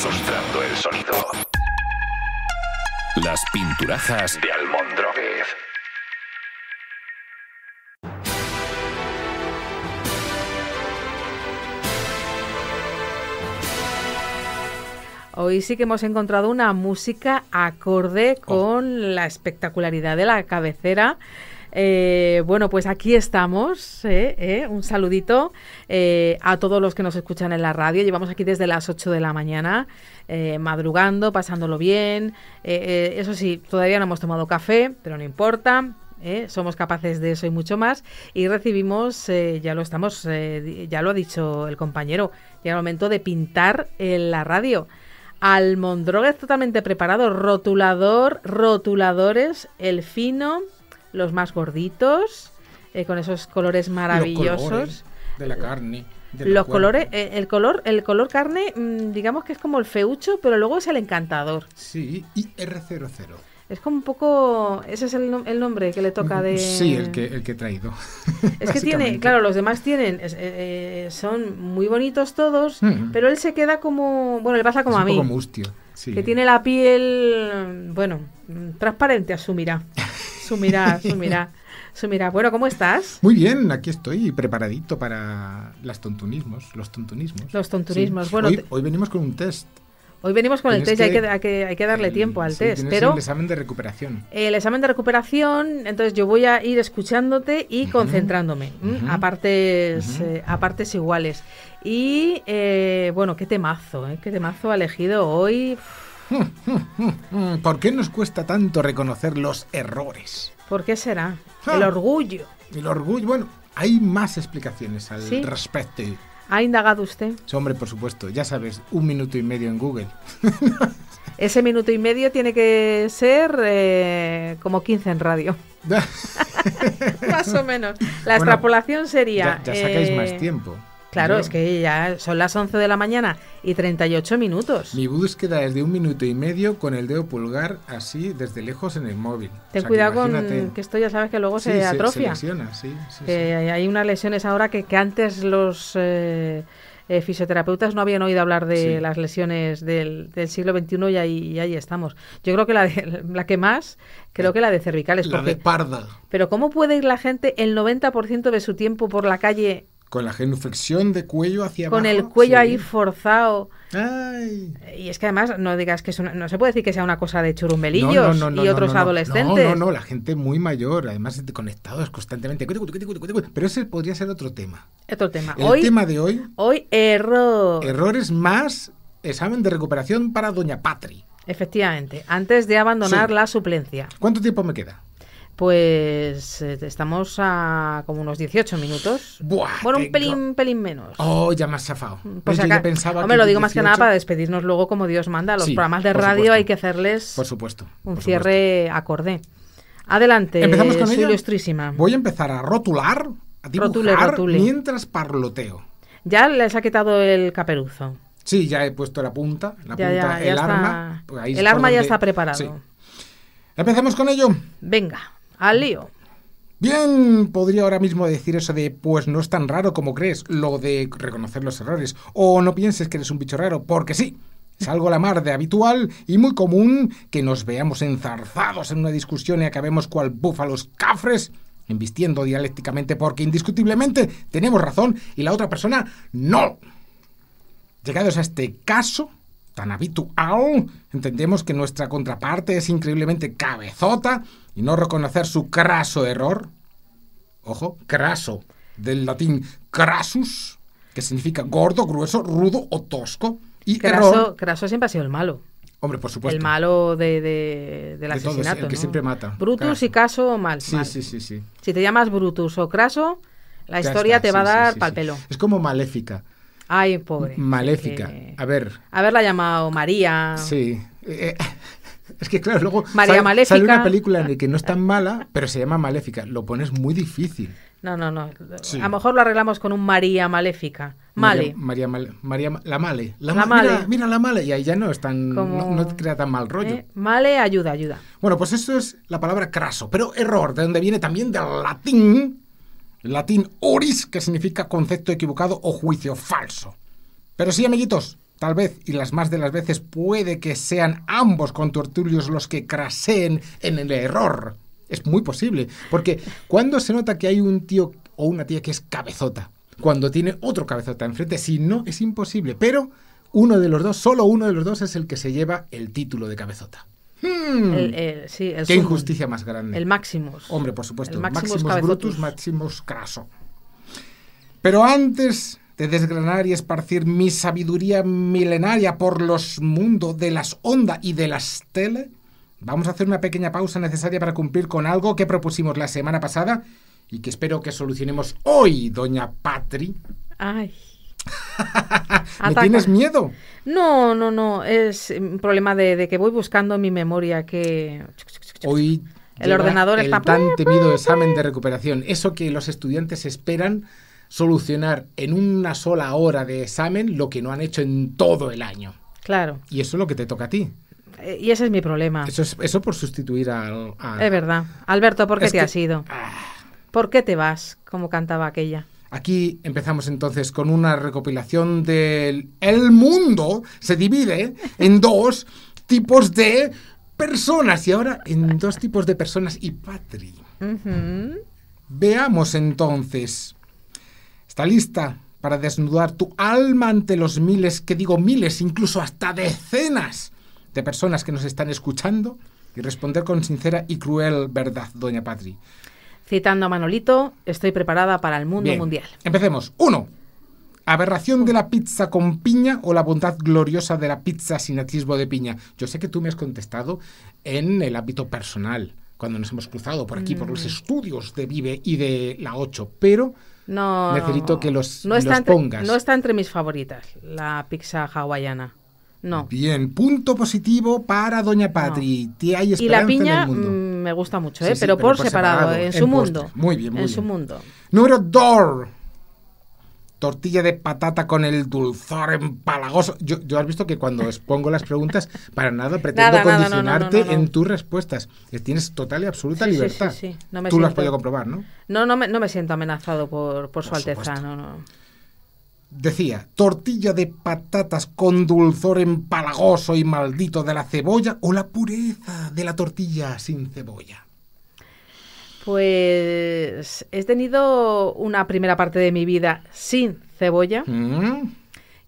Ilustrando el sonido. Las pinturazas de Almondroguez. Hoy sí que hemos encontrado una música acorde oh. con la espectacularidad de la cabecera eh, bueno, pues aquí estamos. Eh, eh. Un saludito a todos los que nos escuchan en la radio. Llevamos aquí desde las 8 de la mañana, madrugando, pasándolo bien. eso sí, todavía no hemos tomado café, pero no importa. somos capaces de eso y mucho más y recibimos ya lo estamos ya lo ha dicho el compañero ya el momento de pintar en la radio es totalmente preparado rotulador rotuladores el fino los más gorditos, eh, con esos colores maravillosos. Los colores de la carne. los colores, eh, el color, el color carne, mm, digamos que es como el feucho, pero luego es el encantador. Sí, y R00. Es como un poco. Ese es el, nombre que le toca mm, de. Sí, el que, el que he traído. Es que tiene. Claro, los demás tienen. Eh, son muy bonitos todos, mm. pero él se queda como. Bueno, le pasa como a mí. mustio. Que tiene la piel. Bueno, transparente asumirá Sumirá, sumirá. Sumirá. Bueno, ¿cómo estás? Muy bien, aquí estoy preparadito para los tontunismos, los tontunismos. Los tontunismos, bueno. Hoy, venimos con un test. Hoy venimos con el test hay que, darle tiempo al test. Pero el examen de recuperación. El examen de recuperación, entonces yo voy a ir escuchándote y concentrándome, a, partes, eh, partes iguales. Y eh, bueno, qué temazo, ¿eh? qué temazo ha elegido hoy. ¿Por qué nos cuesta tanto reconocer los errores? ¿Por qué será? Ah. el orgullo. El orgullo, bueno, hay más explicaciones al respecto. ¿Ha indagado usted? hombre, por supuesto, ya sabes, un minuto y medio en Google. Ese minuto y medio tiene que ser eh, como 15 en radio. Más o menos. La extrapolación sería... Ya, sacáis más eh, tiempo. Claro, es que ya son las 11 de la mañana y 38 minutos. Mi búsqueda es de un minuto y medio con el dedo pulgar así desde lejos en el móvil. Ten cuidado con que esto ya sabes que luego se atrofia. se sí, Hay unas lesiones ahora que, antes los eh, eh, fisioterapeutas no habían oído hablar de las lesiones del, siglo XXI y ahí, estamos. Yo creo que la, la que más, creo que la de cervicales. La de parda. Pero ¿cómo puede ir la gente el 90% de su tiempo por la calle con la genuflexión de cuello hacia abajo. Con el cuello ahí forzado. Y es que además no digas que es no se puede decir que sea una cosa de churumbelillos no, y otros adolescentes. No, no, la gente muy mayor, además conectados constantemente. Pero ese podría ser otro tema. Otro tema. El tema de hoy. Hoy error. Errores más examen de recuperación para Doña Patri. Efectivamente, antes de abandonar la suplencia. ¿Cuánto tiempo me queda? Pues eh, estamos a como unos 18 minutos. bueno, un pelín, pelín menos. Oh, ya me has chafado. Pues pensaba hombre, lo digo más que nada para despedirnos luego como Dios manda. Los programas de radio hay que hacerles por supuesto, un cierre acorde. Adelante, Empezamos con su ilustrísima. Voy a empezar a rotular, a dibujar rotule, mientras parloteo. Ya les ha quitado el caperuzo. Sí, ya he puesto la punta, la punta, el arma. el arma ya está preparado. Sí. Empecemos con ello. Venga. Al lío. Bien, podría ahora mismo decir eso de, pues no es tan raro como crees, lo de reconocer los errores, o no pienses que eres un bicho raro, porque sí, es algo la mar de habitual y muy común que nos veamos enzarzados en una discusión y acabemos cual búfalos cafres, invistiendo dialécticamente porque indiscutiblemente tenemos razón y la otra persona no. Llegados a este caso, tan habitual, entendemos que nuestra contraparte es increíblemente cabezota, y no reconocer su craso error, ojo, craso, del latín crasus, que significa gordo, grueso, rudo o tosco, y craso, error... Craso siempre ha sido el malo. Hombre, por supuesto. El malo de, del asesinato. el que siempre mata. Brutus y caso mal. Sí, sí, sí, sí. Si te llamas Brutus o craso, la historia te va a dar pal pelo. Es como maléfica. Ay, pobre. Maléfica. ver... a ver. Haberla llamado María. Sí. Eh, eh, Es que claro, luego sale, una película en la que no es tan mala, pero se llama Maléfica. Lo pones muy difícil. No, no, no. A lo mejor lo arreglamos con un María Maléfica. Male. María, María, María, la Male. La, male. Mira, la Male. Y ahí ya no no, crea tan mal rollo. Eh, male, ayuda, ayuda. Bueno, pues eso es la palabra craso. Pero error, de donde viene también del latín. latín oris, que significa concepto equivocado o juicio falso. Pero sí, amiguitos, Tal vez, y las más de las veces, puede que sean ambos contortulios los que craseen en el error. Es muy posible, porque cuando se nota que hay un tío o una tía que es cabezota, cuando tiene otro cabezota enfrente, si no, es imposible, pero uno de los dos, solo uno de los dos es el que se lleva el título de cabezota. Hmm. Qué injusticia más grande. El Maximus. Hombre, por supuesto. El Maximus, Maximus Brutus, Maximus Craso. Pero antes de desgranar y esparcir mi sabiduría milenaria por los mundos de las ondas y de las tele, vamos a hacer una pequeña pausa necesaria para cumplir con algo que propusimos la semana pasada y que espero que solucionemos hoy, doña Patri. Ay. ¿Me tienes miedo? No, no, no. Es un problema de, que voy buscando mi memoria que. Hoy el ordenador el tan temido examen de recuperación. Eso que los estudiantes esperan solucionar en una sola hora de examen lo que no han hecho en todo el año. Claro. Y eso es lo que te toca a ti. Eh, y ese es mi problema. Eso, es, por sustituir al... Es verdad. Alberto, ¿por qué te has ido? Ah. ¿Por qué te vas? Como cantaba aquella. Aquí empezamos entonces con una recopilación del... El mundo se divide en dos tipos de personas y ahora en dos tipos de personas y patri. Veamos entonces está lista para desnudar tu alma ante los miles, que digo miles, incluso hasta decenas de personas que nos están escuchando y responder con sincera y cruel verdad, doña Patri. Citando a Manolito, estoy preparada para el mundo mundial. Empecemos. Uno. Aberración de la pizza con piña o la bondad gloriosa de la pizza sin atisbo de piña. Yo sé que tú me has contestado en el ámbito personal, cuando nos hemos cruzado por aquí, por los mm. estudios de Vive y de la 8, pero no, necesito que los, está los no está entre mis favoritas, la pizza hawaiana. No. Bien, punto positivo para Doña Patri. y la piña mm, me gusta mucho, ¿eh? pero, por, separado, en, su mundo. Muy bien, en su mundo. Número 2 tortilla de patata con el dulzor empalagoso. Yo, has visto que cuando expongo las preguntas, para nada pretendo condicionarte en tus respuestas. Eh, tienes total y absoluta libertad. Sí, Tú lo has podido comprobar, ¿no? No, no me, siento amenazado por, su alteza. Decía, tortilla de patatas con dulzor empalagoso y maldito de la cebolla o la pureza de la tortilla sin cebolla. Pues he tenido una primera parte de mi vida sin cebolla mm.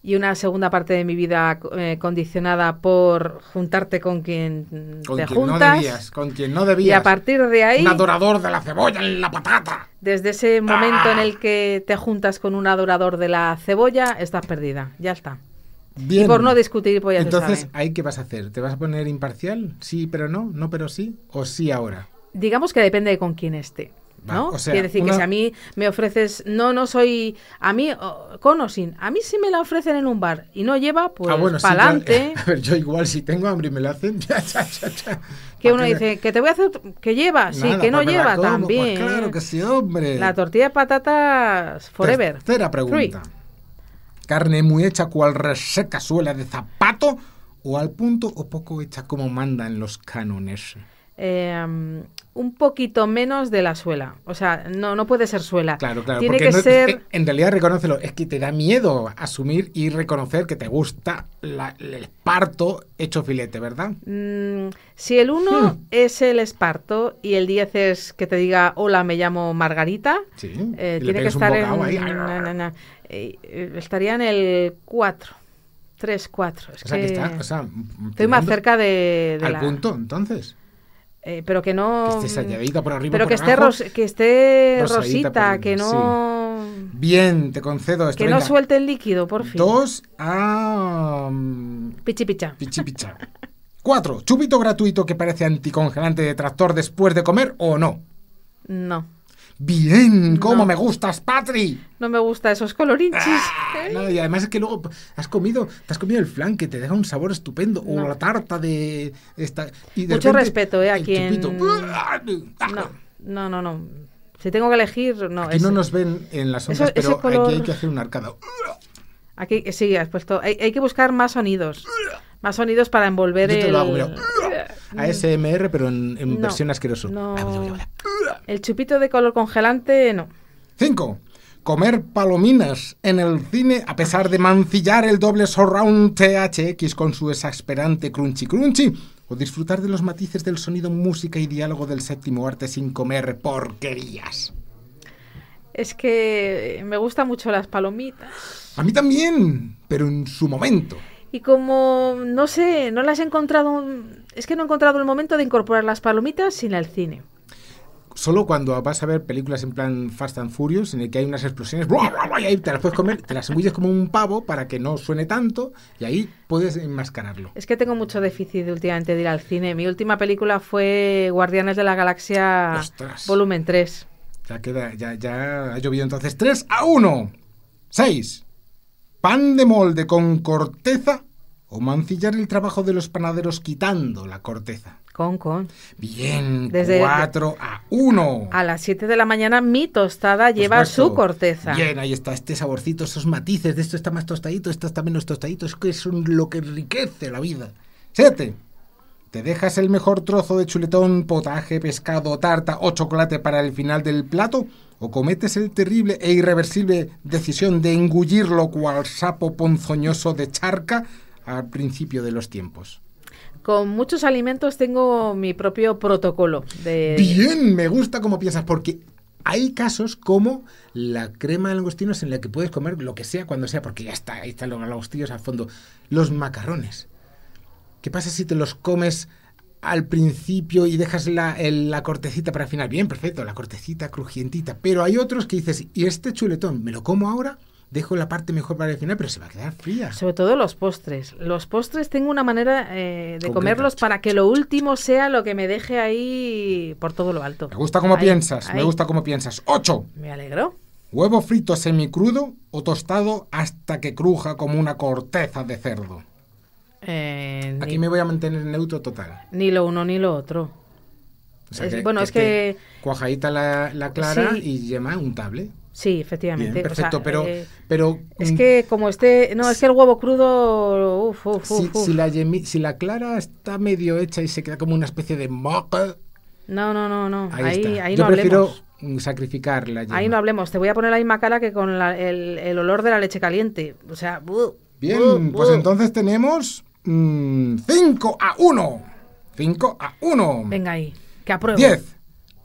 y una segunda parte de mi vida eh, condicionada por juntarte con quien te quien No debías, con quien no debías. Y a partir de ahí. Un adorador de la cebolla en la patata. Desde ese ¡Ah! momento en el que te juntas con un adorador de la cebolla, estás perdida. Ya está. Bien. Y por no discutir, pues ya Entonces, ¿ahí qué vas a hacer? ¿Te vas a poner imparcial? ¿Sí, pero no? ¿No, pero sí? ¿O sí ahora? digamos que depende de con quién esté. ¿no? Quiere decir que si a mí me ofreces, no, no soy, a mí, con o sin, a mí si me la ofrecen en un bar y no lleva, pues ah, para adelante. a ver, yo igual si tengo hambre y me la hacen, ya, ya, ya, Que uno dice, que te voy a hacer, que lleva, sí, que no lleva pues también. claro que sí, hombre. La tortilla de patatas forever. Tercera pregunta. Carne muy hecha cual reseca suela de zapato o al punto o poco hecha como mandan los canones Em, un poquito menos de la suela. O sea, no, no puede ser suela. Claro, claro. Tiene que ser... En realidad, reconócelo. Es que te da miedo asumir y reconocer que te gusta el esparto hecho filete, ¿verdad? Mm, si el 1 hmm. es el esparto y el 10 es que te diga, hola, me llamo Margarita, eh, tiene que estar en... Eh, eh, estaría en el 4. 3, 4. que, estoy más cerca de, al punto, entonces. Eh, pero que no. Que esté por arriba. Pero que, esté rosita, que no. Bien, te concedo esto. Que no suelte el líquido, por fin. Dos a. Mm, pichipicha. Pichipicha. Cuatro, chupito gratuito que parece anticongelante de tractor después de comer o no. No. Bien, cómo me gustas, Patri. No me gusta esos colorinchis. Ah, y además es que luego has comido, has comido el flan que te deja un sabor estupendo o la tarta de y de Mucho respeto, eh, aquí No, no, no, Si tengo que elegir, no. Aquí no nos ven en las ondas, pero aquí hay que hacer un arcado. Aquí eh, sí, has puesto. Hay, que buscar más sonidos. Más sonidos para envolver Yo te el... lo ASMR, pero en, versión asqueroso. No. El chupito de color congelante, no. 5. Comer palominas en el cine a pesar de mancillar el doble surround THX con su exasperante crunchy crunchy o disfrutar de los matices del sonido, música y diálogo del séptimo arte sin comer porquerías. Es que me gustan mucho las palomitas. A mí también, pero en su momento. Y como, no sé, no las he encontrado, es que no he encontrado el momento de incorporar las palomitas sin el cine solo cuando vas a ver películas en plan Fast and Furious, en el que hay unas explosiones, te las puedes comer, te las engulles como un pavo para que no suene tanto y ahí puedes enmascararlo. Es que tengo mucho déficit últimamente de ir al cine. Mi última película fue Guardianes de la Galaxia Volumen 3. Ya queda, ya, ya ha llovido entonces 3 a 1. 6. Pan de molde con corteza o mancillar el trabajo de los panaderos quitando la corteza. Bien, Desde 4 a 1. A las 7 de la mañana mi tostada lleva su corteza. Bien, ahí está este saborcito, esos matices, de esto está más tostadito, esto está menos tostadito, es que es lo que enriquece la vida. 7. Te dejas el mejor trozo de chuletón, potaje, pescado, tarta o chocolate para el final del plato o cometes el terrible e irreversible decisión de engullirlo cual sapo ponzoñoso de charca al principio de los tiempos con muchos alimentos tengo mi propio protocolo. De... Bien, me gusta cómo piensas, porque hay casos como la crema de langostinos en la que puedes comer lo que sea cuando sea, porque ya está, ahí están los langostinos al fondo. Los macarrones. ¿Qué pasa si te los comes al principio y dejas la, la cortecita para el final? Bien, perfecto, la cortecita crujientita. Pero hay otros que dices, ¿y este chuletón me lo como ahora? dejo la parte mejor para el final, pero se va a quedar fría. Sobre todo los postres. Los postres tengo una manera eh, de comerlos para que lo último sea lo que me deje ahí por todo lo alto. Me gusta cómo piensas, me gusta cómo piensas. ¡Ocho! Me alegro. Huevo frito semicrudo o tostado hasta que cruja como una corteza de cerdo. Eh, Aquí me voy a mantener neutro total. Ni lo uno ni lo otro. bueno, es que, Cuajadita la, clara y yema untable. Sí, efectivamente. perfecto, pero, eh, pero... Es que como este... No, es que el huevo crudo... Uf, uf, uf, si, la si la clara está medio hecha y se queda como una especie de No, no, no, no. Ahí, ahí, hablemos. Yo no prefiero hablemos. sacrificar la yema. Ahí no hablemos. Te voy a poner la misma cara que con el, olor de la leche caliente. O sea... Bien, pues entonces tenemos 5 mm, a 1. 5 a 1. Venga ahí, que apruebo. 10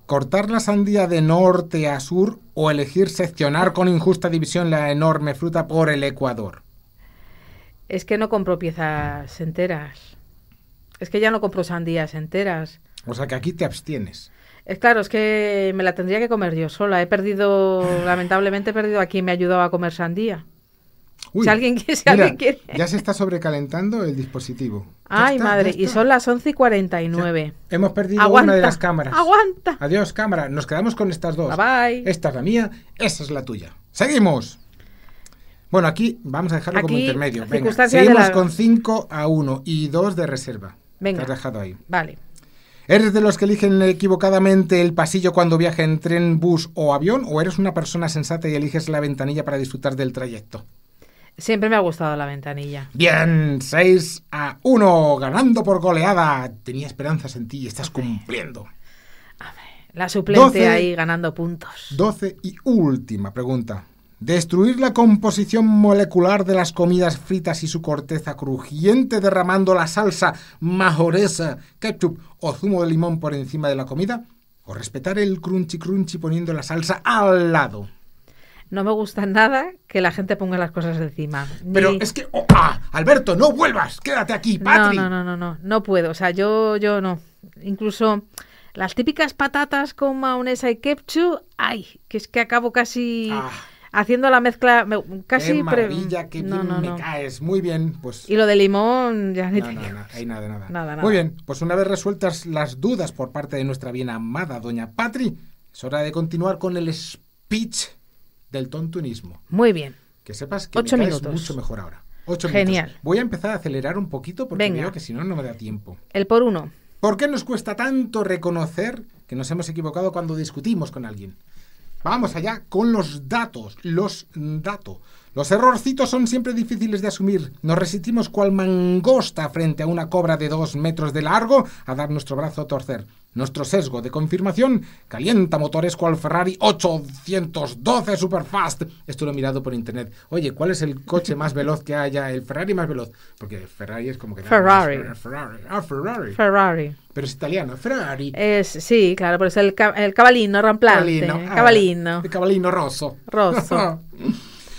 cortar la sandía de norte a sur o elegir seccionar con injusta división la enorme fruta por el Ecuador? Es que no compro piezas enteras. Es que ya no compro sandías enteras. O sea que aquí te abstienes. Es claro, es que me la tendría que comer yo sola. He perdido, lamentablemente he perdido a quien me ayudaba a comer sandía si alguien, quiere, quiere... Ya se está sobrecalentando el dispositivo. Ay, madre, y son las 11 y 49. Hemos perdido una de las cámaras. Aguanta. Adiós, cámara. Nos quedamos con estas dos. Bye, bye. Esta es la mía, esa es la tuya. ¡Seguimos! Bueno, aquí vamos a dejarlo como intermedio. Venga, seguimos con 5 a 1 y 2 de reserva. Venga. Te has dejado ahí. Vale. ¿Eres de los que eligen equivocadamente el pasillo cuando viaja en tren, bus o avión? ¿O eres una persona sensata y eliges la ventanilla para disfrutar del trayecto? Siempre me ha gustado la ventanilla. Bien, 6 a 1, ganando por goleada. Tenía esperanzas en ti y estás cumpliendo. la suplente ahí ganando puntos. 12 y última pregunta. Destruir la composición molecular de las comidas fritas y su corteza crujiente derramando la salsa majoresa, ketchup o zumo de limón por encima de la comida. O respetar el crunchy crunchy poniendo la salsa al lado no me gusta nada que la gente ponga las cosas encima. Pero es que, oh, ah, Alberto, no vuelvas, quédate aquí, Patri. No, no, no, no, no, puedo, o sea, yo, yo no. Incluso las típicas patatas con maonesa y ketchup, ay, que es que acabo casi... Ah. haciendo la mezcla casi qué maravilla, me caes muy bien pues y lo de limón ya no, hay nada, nada. nada muy bien pues una vez resueltas las dudas por parte de nuestra bien amada doña Patri es hora de continuar con el speech del tontunismo. Muy bien. Que sepas que es mucho mejor ahora. Ocho Genial. Voy a empezar a acelerar un poquito porque creo que si no, no me da tiempo. El por uno. ¿Por qué nos cuesta tanto reconocer que nos hemos equivocado cuando discutimos con alguien? Vamos allá con los datos, los datos. Los errorcitos son siempre difíciles de asumir. Nos resistimos cual mangosta frente a una cobra de dos metros de largo a dar nuestro brazo a torcer. Nuestro sesgo de confirmación calienta motores cual Ferrari 812 Superfast. Esto lo he mirado por internet. Oye, ¿cuál es el coche más veloz que haya? El Ferrari más veloz. Porque Ferrari es como que... Ferrari. Ferrari. Ah, Ferrari. Ferrari. Pero es italiano, Ferrari. Es, sí, claro, pero es el, el cabalino ramplante. Ah, cabalino. El cabalino rosso. Rosso.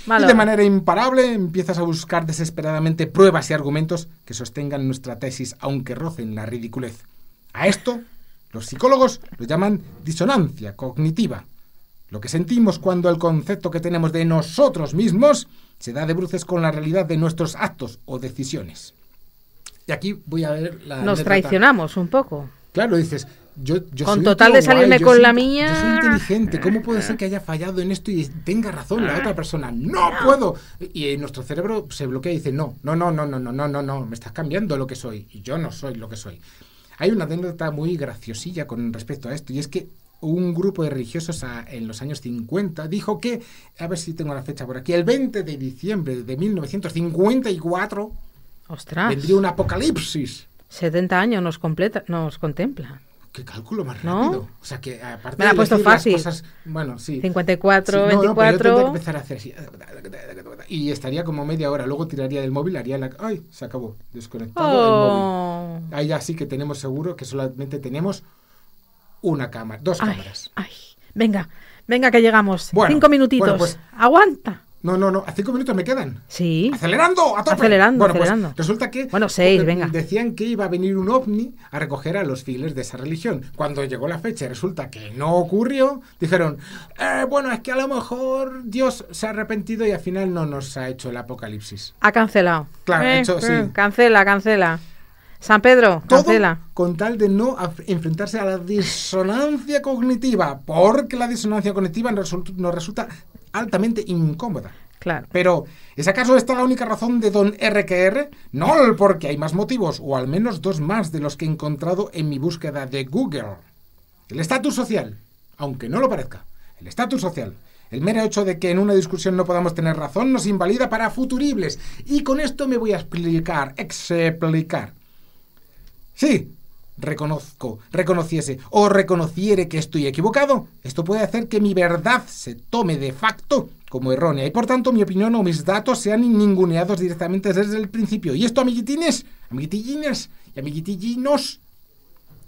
Y de manera imparable empiezas a buscar desesperadamente pruebas y argumentos que sostengan nuestra tesis, aunque rocen la ridiculez. A esto los psicólogos lo llaman disonancia cognitiva, lo que sentimos cuando el concepto que tenemos de nosotros mismos se da de bruces con la realidad de nuestros actos o decisiones. Y aquí voy a ver la... Nos traicionamos un poco. Claro, dices, yo, yo con total de salirme con la mía. Yo soy inteligente. ¿Cómo puede ser que haya fallado en esto y tenga razón la otra persona? No, puedo. Y, nuestro cerebro se bloquea y dice, no, no, no, no, no, no, no, no, no, me estás cambiando lo que soy. Y yo no soy lo que soy. Hay una anécdota muy graciosilla con respecto a esto, y es que un grupo de religiosos en los años 50 dijo que, a ver si tengo la fecha por aquí, el 20 de diciembre de 1954 vendría un apocalipsis. 70 años nos, completa, nos contempla. Qué cálculo más rápido. O sea que aparte de ha puesto fácil. Cosas, bueno, sí. 54, 24. empezar a hacer Y estaría como media hora. Luego tiraría del móvil, haría la. ¡Ay! Se acabó. Desconectado oh. Ahí ya sí que tenemos seguro que solamente tenemos una cámara, dos cámaras. venga, venga que llegamos. cinco minutitos. Pues- Aguanta. No, no, no, a cinco minutos me quedan. Sí. Acelerando, a Acelerando, bueno, pues acelerando. resulta que. Bueno, seis, venga. Decían que iba a venir un ovni a recoger a los fieles de esa religión. Cuando llegó la fecha, resulta que no ocurrió. Dijeron, eh, bueno, es que a lo mejor Dios se ha arrepentido y al final no nos ha hecho el apocalipsis. Ha cancelado. Claro, eh, hecho, sí. Eh, cancela, cancela. San Pedro, todo con tal de no enfrentarse a la disonancia cognitiva, porque la disonancia cognitiva nos resulta, altamente incómoda. Claro. Pero, ¿es acaso esta la única razón de don RQR? No, porque hay más motivos, o al menos dos más de los que he encontrado en mi búsqueda de Google. El estatus social, aunque no lo parezca, el estatus social. El mero hecho de que en una discusión no podamos tener razón nos invalida para futuribles. Y con esto me voy a explicar, explicar. Sí, reconozco, reconociese o reconociere que estoy equivocado, esto puede hacer que mi verdad se tome de facto como errónea y por tanto mi opinión o mis datos sean ninguneados directamente desde el principio. Y esto, amiguitines, amiguitillines y amiguitillinos,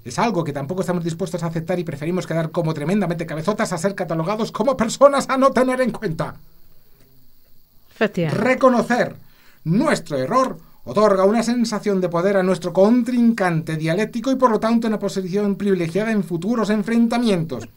es algo que tampoco estamos dispuestos a aceptar y preferimos quedar como tremendamente cabezotas a ser catalogados como personas a no tener en cuenta. Reconocer nuestro error otorga una sensación de poder a nuestro contrincante dialéctico y por lo tanto una posición privilegiada en futuros enfrentamientos.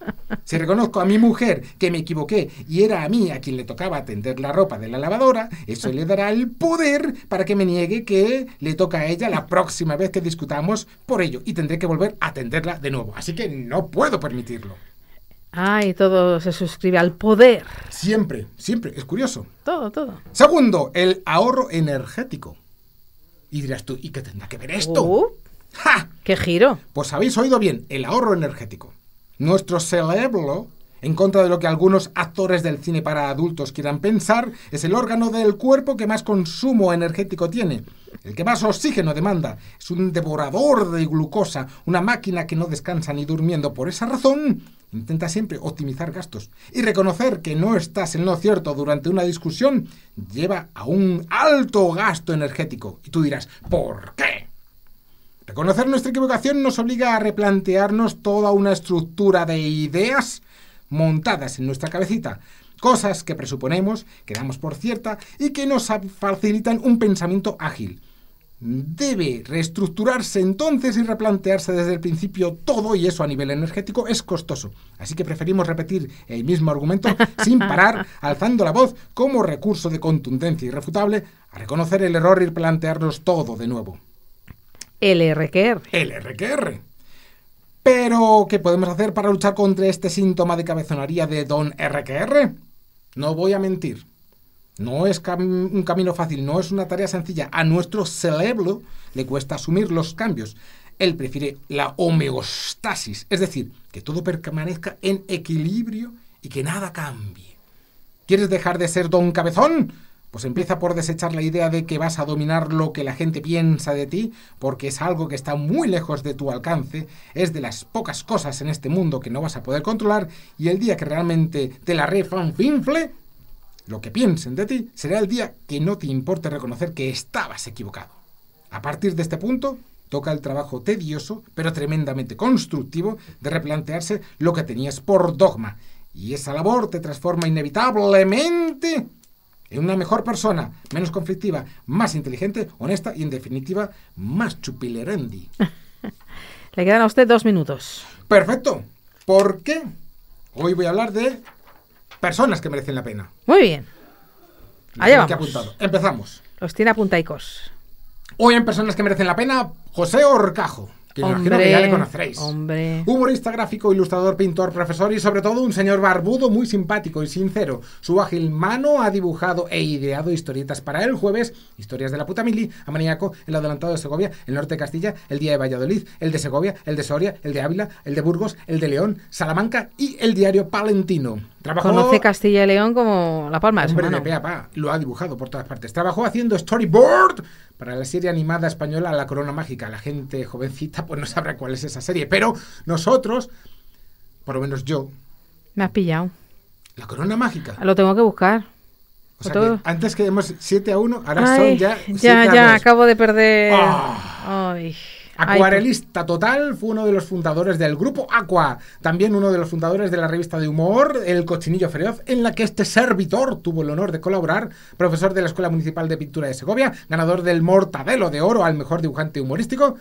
Si reconozco a mi mujer que me equivoqué y era a mí a quien le tocaba atender la ropa de la lavadora, eso le dará el poder para que me niegue que le toca a ella la próxima vez que discutamos por ello y tendré que volver a atenderla de nuevo. Así que no puedo permitirlo. Ay, todo se suscribe al poder. Siempre, siempre. Es curioso. Todo, todo. Segundo, el ahorro energético. Y dirás tú, ¿y qué tendrá que ver esto? Uh, ¡Ja! ¡Qué giro! Pues habéis oído bien, el ahorro energético. Nuestro cerebro, en contra de lo que algunos actores del cine para adultos quieran pensar, es el órgano del cuerpo que más consumo energético tiene, el que más oxígeno demanda, es un devorador de glucosa, una máquina que no descansa ni durmiendo. Por esa razón, Intenta siempre optimizar gastos. Y reconocer que no estás en lo cierto durante una discusión lleva a un alto gasto energético. Y tú dirás, ¿por qué? Reconocer nuestra equivocación nos obliga a replantearnos toda una estructura de ideas montadas en nuestra cabecita. Cosas que presuponemos, que damos por cierta y que nos facilitan un pensamiento ágil debe reestructurarse entonces y replantearse desde el principio todo y eso a nivel energético es costoso. Así que preferimos repetir el mismo argumento sin parar, alzando la voz como recurso de contundencia irrefutable a reconocer el error y plantearnos todo de nuevo. LRQR. LRQR. Pero, ¿qué podemos hacer para luchar contra este síntoma de cabezonaría de Don RQR? No voy a mentir. No es un camino fácil, no es una tarea sencilla. A nuestro cerebro le cuesta asumir los cambios. Él prefiere la homeostasis, es decir, que todo permanezca en equilibrio y que nada cambie. ¿Quieres dejar de ser don cabezón? Pues empieza por desechar la idea de que vas a dominar lo que la gente piensa de ti, porque es algo que está muy lejos de tu alcance, es de las pocas cosas en este mundo que no vas a poder controlar, y el día que realmente te la finfle lo que piensen de ti, será el día que no te importe reconocer que estabas equivocado. A partir de este punto, toca el trabajo tedioso, pero tremendamente constructivo, de replantearse lo que tenías por dogma. Y esa labor te transforma inevitablemente en una mejor persona, menos conflictiva, más inteligente, honesta y, en definitiva, más chupilerendi. Le quedan a usted dos minutos. Perfecto. ¿Por qué? Hoy voy a hablar de personas que merecen la pena. Muy bien. Allá vamos. Apuntado. Empezamos. Los tiene apuntaicos. Hoy en Personas que merecen la pena, José Orcajo que ya le conoceréis. Hombre. Humorista, gráfico, ilustrador, pintor, profesor y sobre todo un señor barbudo muy simpático y sincero. Su ágil mano ha dibujado e ideado historietas para el jueves, historias de la puta mili, maníaco, el adelantado de Segovia, el norte de Castilla, el día de Valladolid, el de Segovia, el de Soria, el de Ávila, el de Burgos, el de León, Salamanca y el diario Palentino. Conoce Castilla y León como la palma de su mano. Lo ha dibujado por todas partes. Trabajó haciendo storyboard para la serie animada española La Corona Mágica. La gente jovencita pues no sabrá cuál es esa serie, pero nosotros, por lo menos yo... Me has pillado. La Corona Mágica. Lo tengo que buscar. antes que demos 7 a 1, ahora son ya Ya, ya, acabo de perder... Ah. Ay. Acuarelista pues. total, fue uno de los fundadores del grupo Aqua, también uno de los fundadores de la revista de humor El Cochinillo Feroz, en la que este servidor tuvo el honor de colaborar, profesor de la Escuela Municipal de Pintura de Segovia, ganador del Mortadelo de Oro al mejor dibujante humorístico.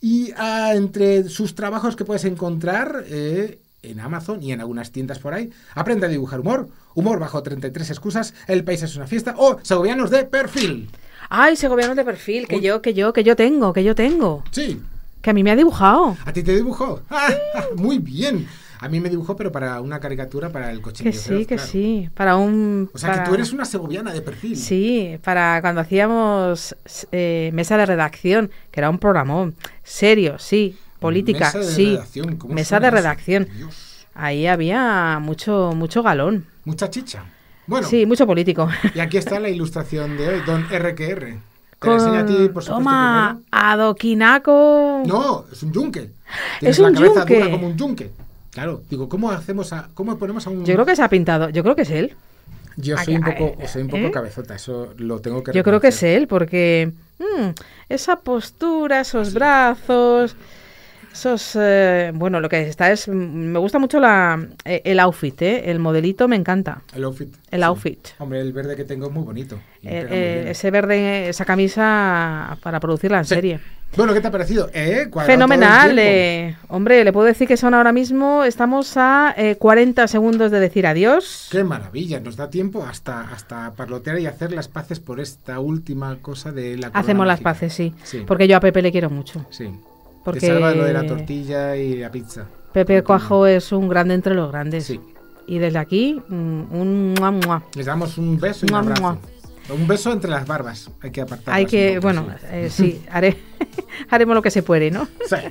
Y ah, entre sus trabajos que puedes encontrar eh, en Amazon y en algunas tiendas por ahí, aprende a dibujar humor, humor bajo 33 excusas, El País es una fiesta o Segovianos de Perfil. Ay, ese gobierno de perfil que yo, que yo, que yo tengo, que yo tengo. Sí. Que a mí me ha dibujado. ¿A ti te dibujó? muy bien. A mí me dibujó, pero para una caricatura para el coche. Que sí, que sí. Para un. O sea, que tú eres una segoviana de perfil. Sí, para cuando hacíamos eh, mesa de redacción, que era un programón. Serio, sí. Política, mesa de sí. Redacción, mesa de redacción. Ahí había mucho, mucho galón. Mucha chicha. Bueno, sí, mucho político. Y aquí está la ilustración de hoy, Don RQR. Te Con... enseña a ti, por supuesto, Toma, adoquinaco. No, es un yunque. es un la cabeza yunque. dura como un yunque. Claro, digo, ¿cómo hacemos a, cómo ponemos a un Yo creo que se ha pintado, yo creo que es él. Yo soy un poco, soy un ¿eh? poco cabezota, eso lo tengo que Yo creo que es él porque mm, esa postura, esos brazos, eso es, eh, bueno, lo que está es, mm, me gusta mucho eh, el outfit, ¿eh? el modelito me encanta. El outfit. El outfit. Hombre, el verde que tengo es muy bonito. Eh, ese verde, esa camisa para producirla en serie. Bueno, ¿qué te ha parecido? Fenomenal. hombre, le puedo decir que son ahora mismo, estamos a 40 segundos de decir adiós. Qué maravilla, nos da tiempo hasta, hasta parlotear y hacer las paces por esta última cosa de la... Hacemos las paces, sí, sí. Porque yo a Pepe le quiero mucho. Sí. Porque Te salva lo de la tortilla y la pizza. Pepe Cuajo es un grande entre los grandes. Sí. Y desde aquí, mm, un, un Les damos un beso y un abrazo. Un beso entre las barbas, hay que apartar. Hay que, bueno, sí, eh, haré, haremos lo que se puede, ¿no? Sí.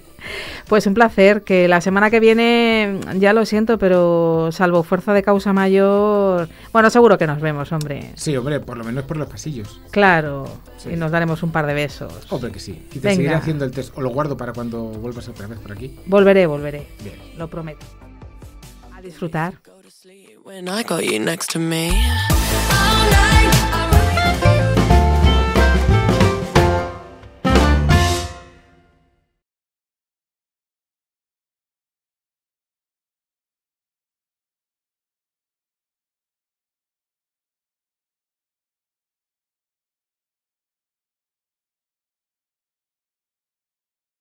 Pues un placer, que la semana que viene, ya lo siento, pero salvo fuerza de causa mayor, bueno, seguro que nos vemos, hombre. Sí, hombre, por lo menos por los pasillos. Claro, y nos daremos un par de besos. Hombre que sí, y te seguiré haciendo el test, o lo guardo para cuando vuelvas otra vez por aquí. Volveré, volveré. Bien. Lo prometo. A disfrutar.